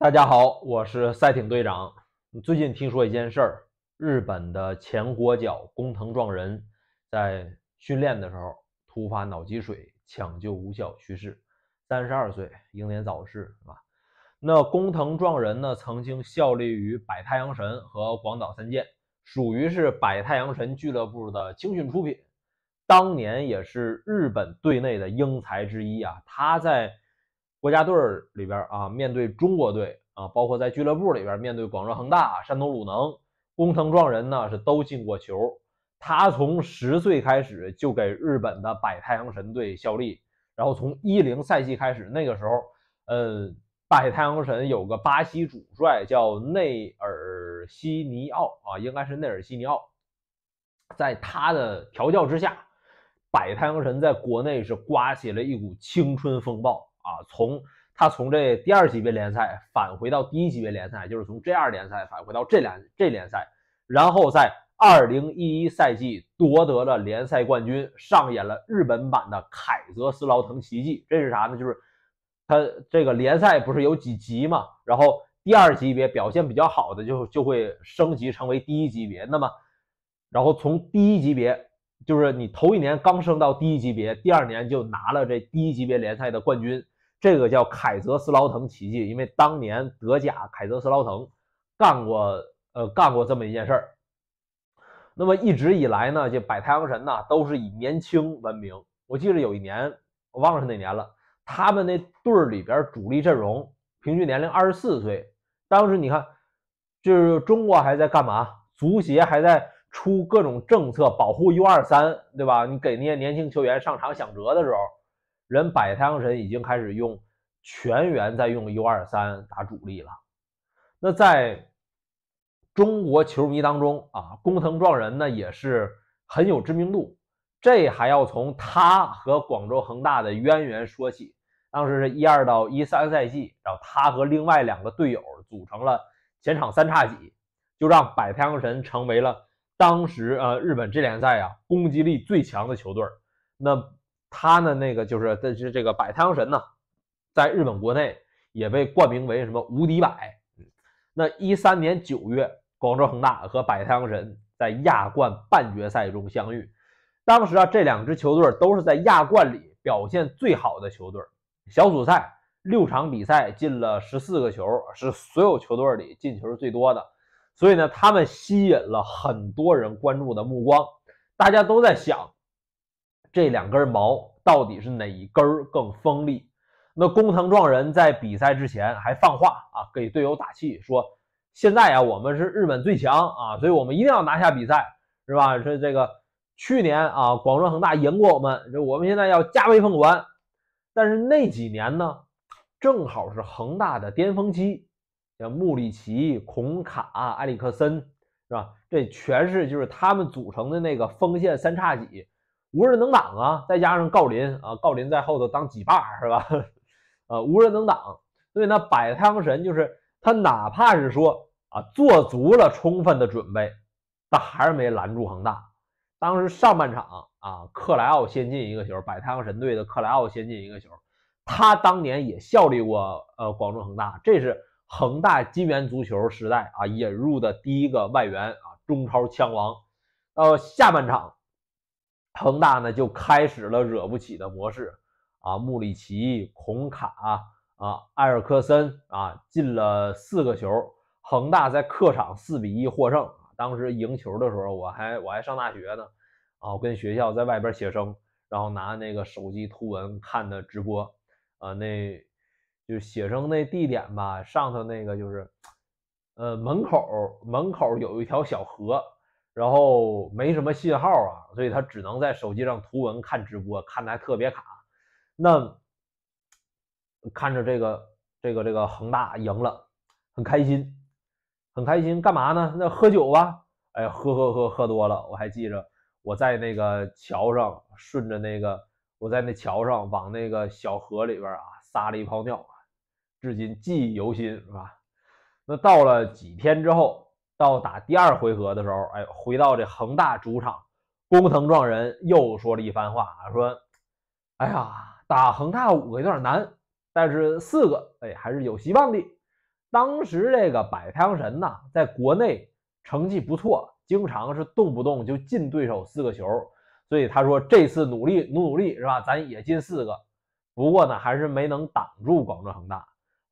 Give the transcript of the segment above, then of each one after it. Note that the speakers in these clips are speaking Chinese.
大家好，我是赛艇队长。最近听说一件事儿，日本的前国脚工藤壮人在训练的时候突发脑积水，抢救无效去世，三十二岁，英年早逝吧？那工藤壮人呢，曾经效力于百太阳神和广岛三剑，属于是百太阳神俱乐部的青训出品，当年也是日本队内的英才之一啊。他在国家队里边啊，面对中国队啊，包括在俱乐部里边面对广州恒大、山东鲁能，工藤壮人呢是都进过球。他从十岁开始就给日本的百太阳神队效力，然后从一零赛季开始，那个时候，呃，百太阳神有个巴西主帅叫内尔西尼奥啊，应该是内尔西尼奥，在他的调教之下，百太阳神在国内是刮起了一股青春风暴。啊，从他从这第二级别联赛返回到第一级别联赛，就是从 J 二联赛返回到这联这联赛，然后在2011赛季夺得了联赛冠军，上演了日本版的凯泽斯劳滕奇迹。这是啥呢？就是他这个联赛不是有几级嘛，然后第二级别表现比较好的就就会升级成为第一级别，那么然后从第一级别。就是你头一年刚升到第一级别，第二年就拿了这第一级别联赛的冠军，这个叫凯泽斯劳滕奇迹。因为当年德甲凯泽斯劳滕干过，呃，干过这么一件事儿。那么一直以来呢，就摆太阳神呢都是以年轻闻名。我记得有一年，我忘了是哪年了，他们那队里边主力阵容平均年龄二十四岁。当时你看，就是中国还在干嘛？足协还在。出各种政策保护 U 二三，对吧？你给那些年轻球员上场想辙的时候，人百太阳神已经开始用全员在用 U 二三打主力了。那在中国球迷当中啊，工藤壮人呢也是很有知名度。这还要从他和广州恒大的渊源说起。当时是一二到一三赛季，然后他和另外两个队友组成了前场三叉戟，就让百太阳神成为了。当时，呃，日本职联赛啊，攻击力最强的球队，那他呢，那个就是，这是这个百太阳神呢，在日本国内也被冠名为什么无敌百。那一三年九月，广州恒大和百太阳神在亚冠半决赛中相遇。当时啊，这两支球队都是在亚冠里表现最好的球队，小组赛六场比赛进了十四个球，是所有球队里进球最多的。所以呢，他们吸引了很多人关注的目光，大家都在想，这两根毛到底是哪一根更锋利？那工藤壮人在比赛之前还放话啊，给队友打气说：“现在啊，我们是日本最强啊，所以我们一定要拿下比赛，是吧？”说这个去年啊，广州恒大赢过我们，我们现在要加倍奉还。但是那几年呢，正好是恒大的巅峰期。像穆里奇、孔卡、埃里克森，是吧？这全是就是他们组成的那个锋线三叉戟，无人能挡啊！再加上郜林啊，郜林在后头当几把是吧？呃，无人能挡。所以呢，摆太阳神就是他，哪怕是说啊，做足了充分的准备，但还是没拦住恒大。当时上半场啊，克莱奥先进一个球，摆太阳神队的克莱奥先进一个球，他当年也效力过呃广州恒大，这是。恒大金元足球时代啊，引入的第一个外援啊，中超枪王。到下半场恒大呢就开始了惹不起的模式啊，穆里奇、孔卡啊、埃尔克森啊进了四个球，恒大在客场四比一获胜。当时赢球的时候，我还我还上大学呢，啊，我跟学校在外边写生，然后拿那个手机图文看的直播啊，那。就写生那地点吧，上头那个就是，呃，门口门口有一条小河，然后没什么信号啊，所以他只能在手机上图文看直播，看的还特别卡。那看着这个这个这个恒大赢了，很开心，很开心。干嘛呢？那喝酒吧。哎，喝喝喝，喝多了。我还记着我在那个桥上顺着那个我在那桥上往那个小河里边啊撒了一泡尿。至今记忆犹新，是吧？那到了几天之后，到打第二回合的时候，哎，回到这恒大主场，工藤壮人又说了一番话，说：“哎呀，打恒大五个有点难，但是四个，哎，还是有希望的。”当时这个百太阳神呢，在国内成绩不错，经常是动不动就进对手四个球，所以他说：“这次努力努努力，是吧？咱也进四个。”不过呢，还是没能挡住广州恒大。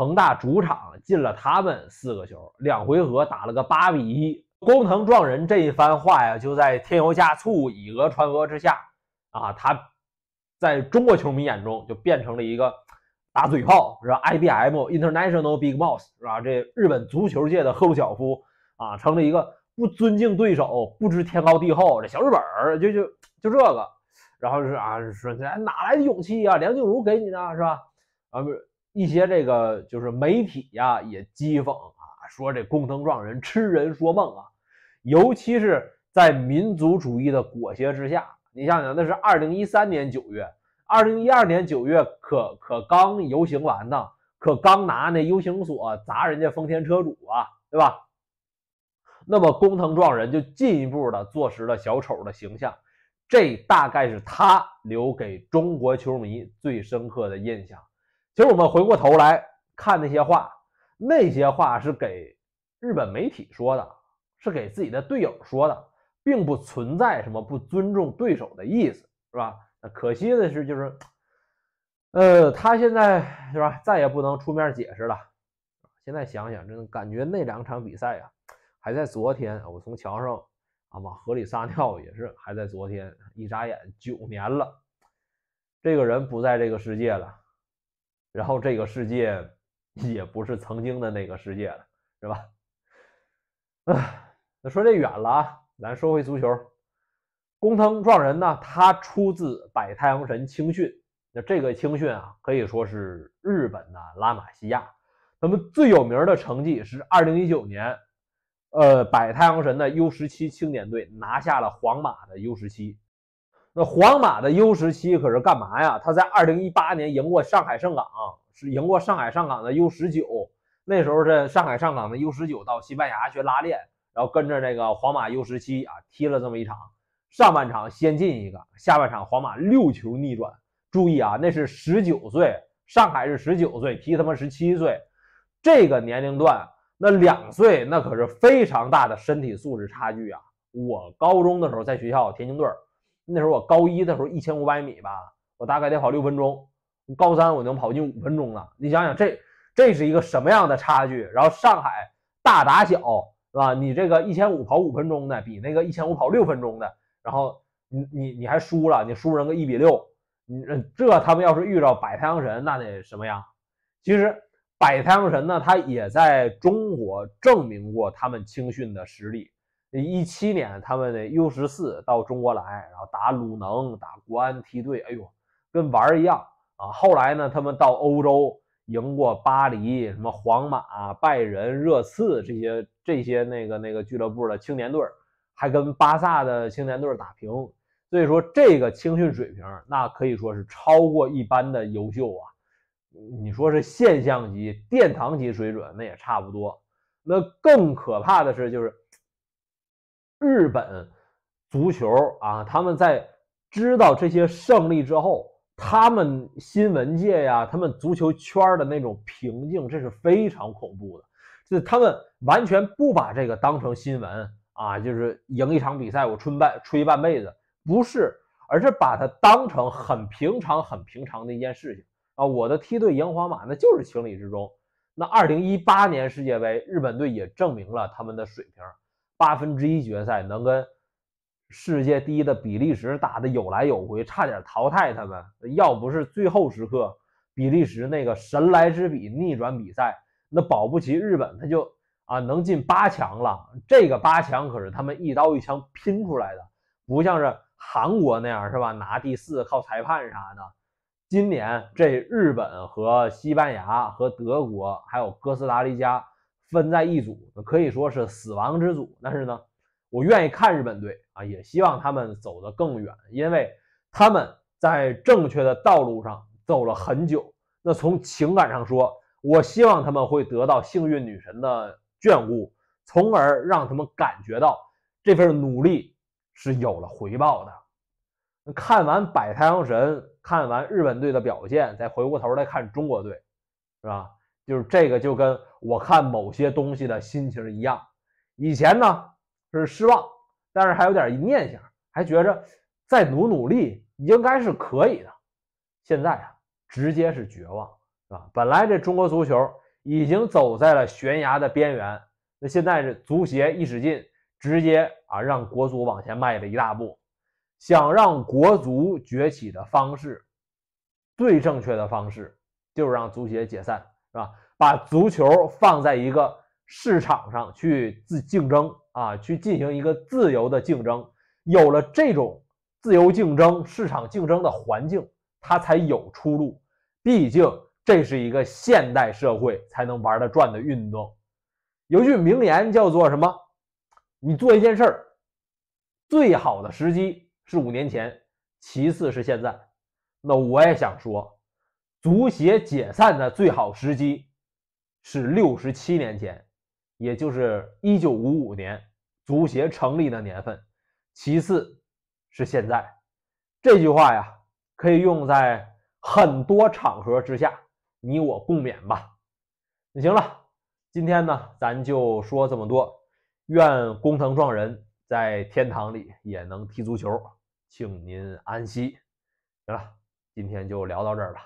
恒大主场进了他们四个球，两回合打了个八比一。工藤壮人这一番话呀，就在添油加醋、以讹传讹之下，啊，他在中国球迷眼中就变成了一个打嘴炮，是吧 IBM International Big b o s s 是吧？这日本足球界的赫鲁晓夫啊，成了一个不尊敬对手、不知天高地厚这小日本儿，就就就这个，然后是啊，说哎哪来的勇气啊？梁静茹给你的是吧？啊，不是。一些这个就是媒体呀，也讥讽啊，说这工藤壮人痴人说梦啊，尤其是在民族主义的裹挟之下。你想想，那是二零一三年九月，二零一二年九月可可刚游行完呢，可刚拿那 U 型锁砸人家丰田车主啊，对吧？那么工藤壮人就进一步的坐实了小丑的形象，这大概是他留给中国球迷最深刻的印象。其实我们回过头来看那些话，那些话是给日本媒体说的，是给自己的队友说的，并不存在什么不尊重对手的意思，是吧？那可惜的是，就是，呃，他现在是吧，再也不能出面解释了。现在想想，真的感觉那两场比赛啊，还在昨天。我从桥上啊往河里撒尿也是，还在昨天。一眨眼，九年了，这个人不在这个世界了。然后这个世界，也不是曾经的那个世界了，是吧？啊，那说这远了啊，咱说回足球。工藤壮人呢，他出自百太阳神青训。那这个青训啊，可以说是日本的拉玛西亚。那么最有名的成绩是二零一九年，呃，百太阳神的 U 十七青年队拿下了皇马的 U 十七。皇马的 U 十七可是干嘛呀？他在二零一八年赢过上海上港，是赢过上海上港的 U 十九。那时候是上海上港的 U 十九到西班牙学拉练，然后跟着那个皇马 U 十七啊踢了这么一场。上半场先进一个，下半场皇马六球逆转。注意啊，那是十九岁，上海是十九岁，踢他妈十七岁。这个年龄段，那两岁那可是非常大的身体素质差距啊！我高中的时候在学校田径队儿。那时候我高一的时候，一千五百米吧，我大概得跑六分钟。高三我能跑进五分钟了，你想想这这是一个什么样的差距？然后上海大打小是吧？你这个一千五跑五分钟的，比那个一千五跑六分钟的，然后你你你还输了，你输人个一比六，你这他们要是遇到百太阳神，那得什么样？其实百太阳神呢，他也在中国证明过他们青训的实力。一七年，他们的 U 十四到中国来，然后打鲁能、打国安梯队，哎呦，跟玩儿一样啊！后来呢，他们到欧洲赢过巴黎、什么皇马、拜仁、热刺这些这些那个那个俱乐部的青年队，还跟巴萨的青年队打平。所以说，这个青训水平那可以说是超过一般的优秀啊！你说是现象级、殿堂级水准，那也差不多。那更可怕的是，就是。日本足球啊，他们在知道这些胜利之后，他们新闻界呀，他们足球圈的那种平静，这是非常恐怖的。就是他们完全不把这个当成新闻啊，就是赢一场比赛，我吹半吹半辈子，不是，而是把它当成很平常、很平常的一件事情啊。我的梯队赢皇马，那就是情理之中。那二零一八年世界杯，日本队也证明了他们的水平。八分之一决赛能跟世界第一的比利时打的有来有回，差点淘汰他们。要不是最后时刻比利时那个神来之笔逆转比赛，那保不齐日本他就啊能进八强了。这个八强可是他们一刀一枪拼出来的，不像是韩国那样是吧？拿第四靠裁判啥的。今年这日本和西班牙和德国还有哥斯达黎加。分在一组可以说是死亡之组，但是呢，我愿意看日本队啊，也希望他们走得更远，因为他们在正确的道路上走了很久。那从情感上说，我希望他们会得到幸运女神的眷顾，从而让他们感觉到这份努力是有了回报的。看完百太阳神，看完日本队的表现，再回过头来看中国队，是吧？就是这个，就跟我看某些东西的心情一样。以前呢是失望，但是还有点念想，还觉着再努努力应该是可以的。现在啊，直接是绝望，是吧？本来这中国足球已经走在了悬崖的边缘，那现在是足协一使劲，直接啊让国足往前迈了一大步。想让国足崛起的方式，最正确的方式就是让足协解散。是吧？把足球放在一个市场上去自竞争啊，去进行一个自由的竞争。有了这种自由竞争、市场竞争的环境，它才有出路。毕竟这是一个现代社会才能玩得转的运动。有句名言叫做什么？你做一件事儿，最好的时机是五年前，其次是现在。那我也想说。足协解散的最好时机是六十七年前，也就是一九五五年足协成立的年份。其次，是现在。这句话呀，可以用在很多场合之下，你我共勉吧。那行了，今天呢，咱就说这么多。愿工藤壮人在天堂里也能踢足球，请您安息。行了，今天就聊到这儿了。